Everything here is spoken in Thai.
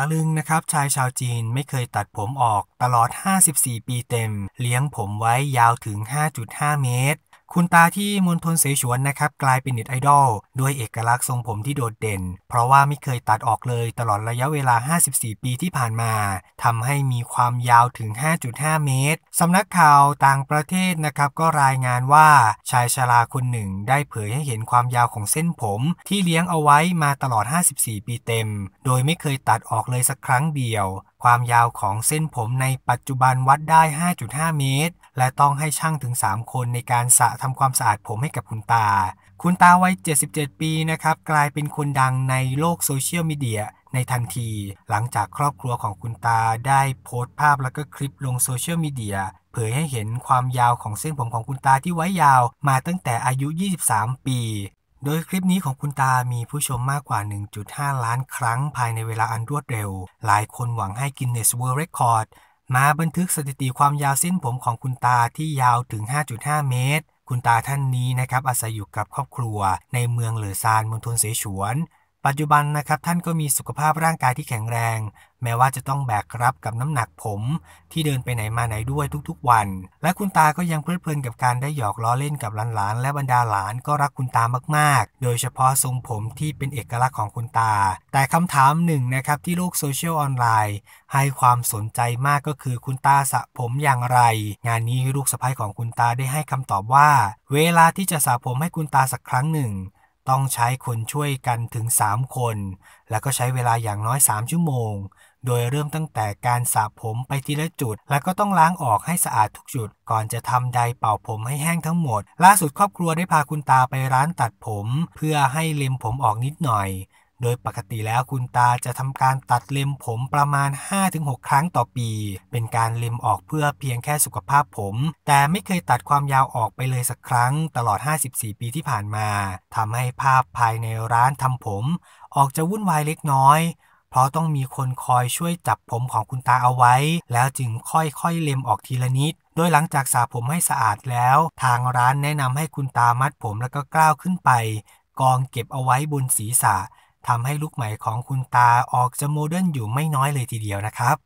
ะลึงนะครับ ชายชาวจีนไม่เคยตัดผมออกตลอด 54 ปีเต็ม เลี้ยงผมไว้ยาวถึง 5.5 เมตรคุณตาที่มณฑลเสฉวนนะครับกลายเป็นเน็ตไอดอล ด้วยเอกลักษณ์ทรงผมที่โดดเด่น เพราะว่าไม่เคยตัดออกเลยตลอดระยะเวลา 54 ปีที่ผ่านมา ทำให้มีความยาวถึง 5.5 เมตร สำนักข่าวต่างประเทศนะครับก็รายงานว่า ชายชราคนหนึ่งได้เผยให้เห็นความยาวของเส้นผม ที่เลี้ยงเอาไว้มาตลอด 54 ปีเต็ม โดยไม่เคยตัดออกเลยสักครั้งเดียวความยาวของเส้นผมในปัจจุบันวัดได้ 5.5 เมตร และต้องให้ช่างถึง 3 คนในการสระทำความสะอาดผมให้กับคุณตา คุณตาวัย77 ปี นะครับ กลายเป็นคนดังในโลกโซเชียลมีเดียในทันที หลังจากครอบครัวของคุณตาได้โพสต์ภาพและก็คลิปลงโซเชียลมีเดียเผยให้เห็นความยาวของเส้นผมของคุณตาที่ไว้ยาวมาตั้งแต่อายุ 23 ปีโดยคลิปนี้ของคุณตา มีผู้ชมมากกว่า 1.5 ล้านครั้ง ภายในเวลาอันรวดเร็ว หลายคนหวังให้ Guinness World Record มาบันทึกสถิติความยาวเส้นผมของคุณตาที่ยาวถึง 5.5 เมตร คุณตาท่านนี้นะครับอาศัยอยู่กับครอบครัว ในเมืองเหลือซาน มณฑลเสฉวนปัจจุบันนะครับ ท่านก็มีสุขภาพร่างกายที่แข็งแรง แม้ว่าจะต้องแบกรับกับน้ำหนักผม ที่เดินไปไหนมาไหนด้วยทุกๆวัน และคุณตาก็ยังเพลิดเพลินกับการได้หยอกล้อเล่นกับหลานๆและบรรดาหลานก็รักคุณตามากๆ โดยเฉพาะทรงผมที่เป็นเอกลักษณ์ของคุณตา แต่คำถามหนึ่งนะครับที่โลกโซเชียลออนไลน์ให้ความสนใจมากก็คือคุณตาสระผมอย่างไร งานนี้ลูกสะใภ้ของคุณตาได้ให้คำตอบว่า เวลาที่จะสระผมให้คุณตาสักครั้งหนึ่งต้องใช้คนช่วยกันถึง 3 คน แล้วก็ใช้เวลาอย่างน้อย 3 ชั่วโมง โดยเริ่มตั้งแต่การสระผมไปทีละจุด แล้วก็ต้องล้างออกให้สะอาดทุกจุด ก่อนจะทำไดเป่าผมให้แห้งทั้งหมด ล่าสุดครอบครัวได้พาคุณตาไปร้านตัดผม เพื่อให้เล็มผมออกนิดหน่อยโดยปกติแล้วคุณตาจะทำการตัดเล็มผมประมาณ 5-6 ครั้งต่อปี เป็นการเล็มออกเพื่อเพียงแค่สุขภาพผม แต่ไม่เคยตัดความยาวออกไปเลยสักครั้งตลอด 54 ปีที่ผ่านมาทำให้ภาพภายในร้านทำผม ออกจะวุ่นวายเล็กน้อย เพราะต้องมีคนคอยช่วยจับผมของคุณตาเอาไว้ แล้วจึงค่อยๆ เล็มออกทีละนิด โดยหลังจากสระผมให้สะอาดแล้ว ทางร้านแนะนำให้คุณตามัดผมแล้วก็กล้าวขึ้นไป กองเก็บเอาไว้บนศีรษะทำให้ลูกใหม่ของคุณตาออกจะโมเดิร์นอยู่ไม่น้อยเลยทีเดียวนะครับ